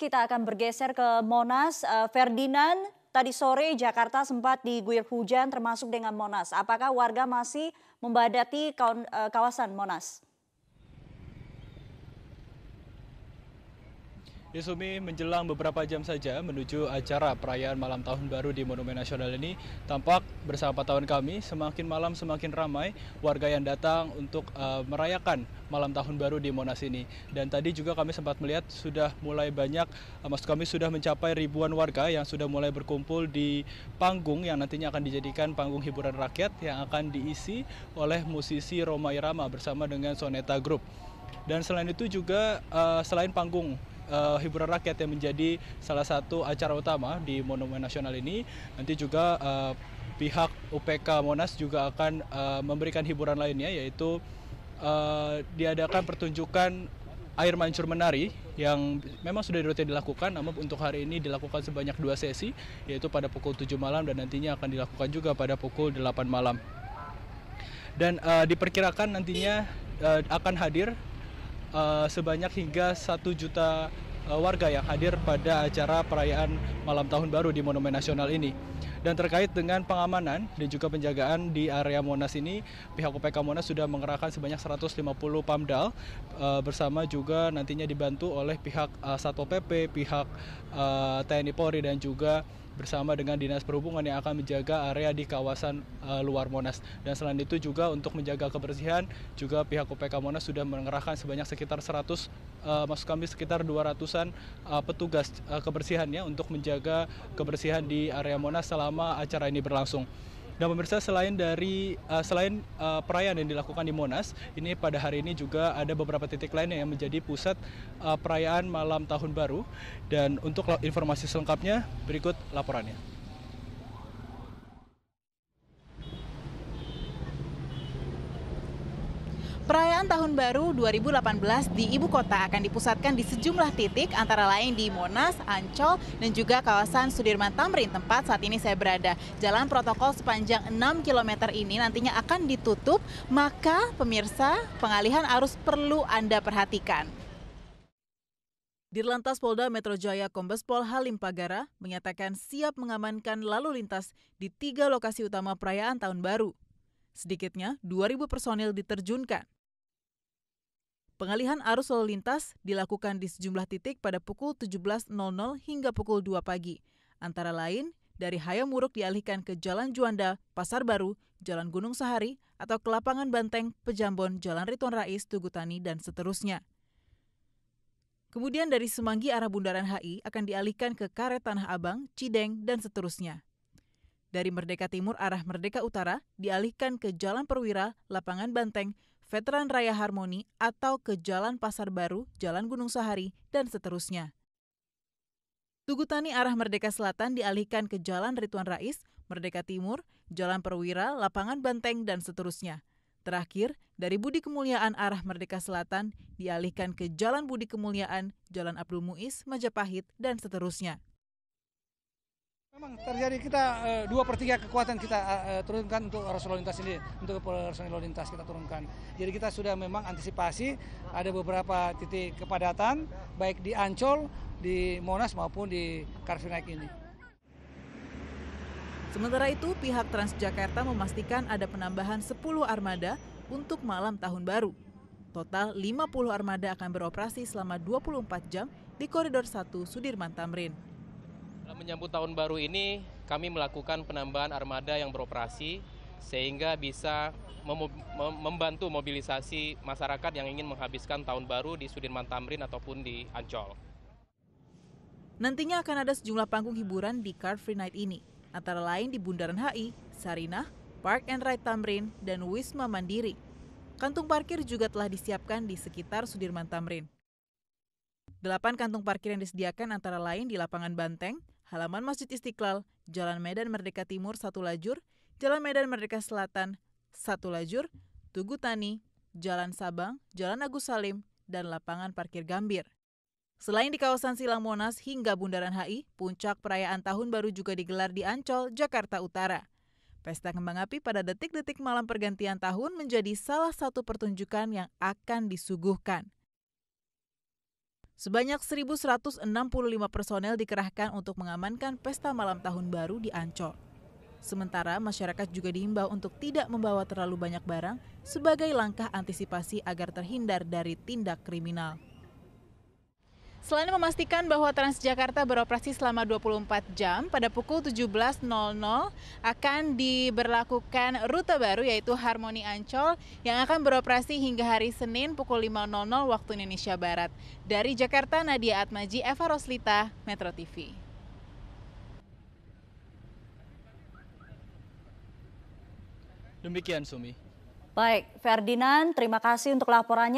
Kita akan bergeser ke Monas. Eh, Ferdinand, tadi sore Jakarta sempat diguyur hujan termasuk dengan Monas. Apakah warga masih membadati eh, kawasan Monas? Yusumi, menjelang beberapa jam saja menuju acara perayaan malam tahun baru di Monumen Nasional ini, tampak bersama tahun kami, semakin malam semakin ramai warga yang datang untuk uh, merayakan malam tahun baru di Monas ini. Dan tadi juga kami sempat melihat sudah mulai banyak, uh, maksud kami sudah mencapai ribuan warga yang sudah mulai berkumpul di panggung yang nantinya akan dijadikan panggung hiburan rakyat yang akan diisi oleh musisi Roma Irama bersama dengan Soneta Group. Dan selain itu juga uh, selain panggung Eh, hiburan rakyat yang menjadi salah satu acara utama di Monumen Nasional ini. Nanti juga uh, pihak UPK Monas juga akan uh, memberikan hiburan lainnya yaitu uh, diadakan pertunjukan air mancur menari yang memang sudah rutin dilakukan namun untuk hari ini dilakukan sebanyak dua sesi yaitu pada pukul 7 malam dan nantinya akan dilakukan juga pada pukul 8 malam dan uh, diperkirakan nantinya uh, akan hadir Eh, sebanyak hingga satu juta Eh, warga yang hadir pada acara perayaan malam tahun baru di Monumen Nasional ini. Dan terkait dengan pengamanan dan juga penjagaan di area Monas ini, pihak UPK Monas sudah mengerahkan sebanyak 150 pamdal eh, bersama juga nantinya dibantu oleh pihak eh, Satpol PP, pihak TNI Polri dan juga bersama dengan Dinas Perhubungan yang akan menjaga area di kawasan uh, luar Monas. Dan selain itu juga untuk menjaga kebersihan, juga pihak UPK Monas sudah mengerahkan sebanyak sekitar 100 uh, maksud kami sekitar 200-an uh, eh, petugas uh, kebersihannya untuk menjaga kebersihan di area Monas selama acara ini berlangsung. nah pemirsa selain dari uh, selain uh, perayaan yang dilakukan di Monas, ini pada hari ini juga ada beberapa titik lain yang menjadi pusat uh, perayaan malam tahun baru. Dan untuk informasi selengkapnya berikut laporannya. Perayaan Tahun Baru 2018 di ibu kota akan dipusatkan di sejumlah titik antara lain di Monas, Ancol, dan juga kawasan Sudirman Tamrin tempat saat ini saya berada. Jalan protokol sepanjang 6 km ini nantinya akan ditutup, maka pemirsa pengalihan arus perlu Anda perhatikan. Dirlantas Polda Metro Jaya Kombes Pol Halim Pagara menyatakan siap mengamankan lalu lintas di tiga lokasi utama perayaan Tahun Baru. Sedikitnya 2.000 personil diterjunkan Pengalihan arus lalu lintas dilakukan di sejumlah titik pada pukul 17.00 hingga pukul 2 pagi. Antara lain, dari Hayamuruk dialihkan ke Jalan Juanda, Pasar Baru, Jalan Gunung Sahari, atau Kelapangan Banteng, Pejambon, Jalan Rituan Rais, Tugutani, dan seterusnya. Kemudian dari Semanggi arah Bundaran HI akan dialihkan ke Karet Tanah Abang, Cideng, dan seterusnya. Dari Merdeka Timur arah Merdeka Utara dialihkan ke Jalan Perwira, Lapangan Banteng, Veteran Raya Harmoni atau ke Jalan Pasar Baru, Jalan Gunung Sahari, dan seterusnya. Tugu Tani arah Merdeka Selatan dialihkan ke Jalan Rituan Rais, Merdeka Timur, Jalan Perwira, Lapangan Banteng, dan seterusnya. Terakhir, dari Budi Kemuliaan arah Merdeka Selatan dialihkan ke Jalan Budi Kemuliaan, Jalan Abdul Muiz, Majapahit, dan seterusnya. Memang terjadi kita eh, dua per tiga kekuatan kita eh, eh, turunkan untuk arus lalu lintas ini, untuk personil lalu lintas kita turunkan. Jadi kita sudah memang antisipasi ada beberapa titik kepadatan, baik di Ancol, di Monas maupun di Karfinaik ini. Sementara itu, pihak Transjakarta memastikan ada penambahan 10 armada untuk malam tahun baru. Total 50 armada akan beroperasi selama 24 jam di koridor 1 Sudirman Tamrin menyambut tahun baru ini, kami melakukan penambahan armada yang beroperasi sehingga bisa membantu mobilisasi masyarakat yang ingin menghabiskan tahun baru di Sudirman Tamrin ataupun di Ancol. Nantinya akan ada sejumlah panggung hiburan di Car Free Night ini, antara lain di Bundaran HI, Sarinah, Park and Ride Tamrin, dan Wisma Mandiri. Kantung parkir juga telah disiapkan di sekitar Sudirman Tamrin. Delapan kantung parkir yang disediakan antara lain di lapangan Banteng, halaman Masjid Istiqlal, Jalan Medan Merdeka Timur satu lajur, Jalan Medan Merdeka Selatan satu lajur, Tugu Tani, Jalan Sabang, Jalan Agus Salim, dan lapangan parkir Gambir. Selain di kawasan Silang Monas hingga Bundaran HI, puncak perayaan tahun baru juga digelar di Ancol, Jakarta Utara. Pesta kembang api pada detik-detik malam pergantian tahun menjadi salah satu pertunjukan yang akan disuguhkan. Sebanyak 1.165 personel dikerahkan untuk mengamankan pesta malam tahun baru di Ancol. Sementara masyarakat juga diimbau untuk tidak membawa terlalu banyak barang sebagai langkah antisipasi agar terhindar dari tindak kriminal. Selain memastikan bahwa Transjakarta beroperasi selama 24 jam, pada pukul 17.00 akan diberlakukan rute baru yaitu Harmoni Ancol yang akan beroperasi hingga hari Senin pukul 5.00 waktu Indonesia Barat. Dari Jakarta, Nadia Atmaji, Eva Roslita, Metro TV. Demikian Sumi. Baik, Ferdinand, terima kasih untuk laporannya.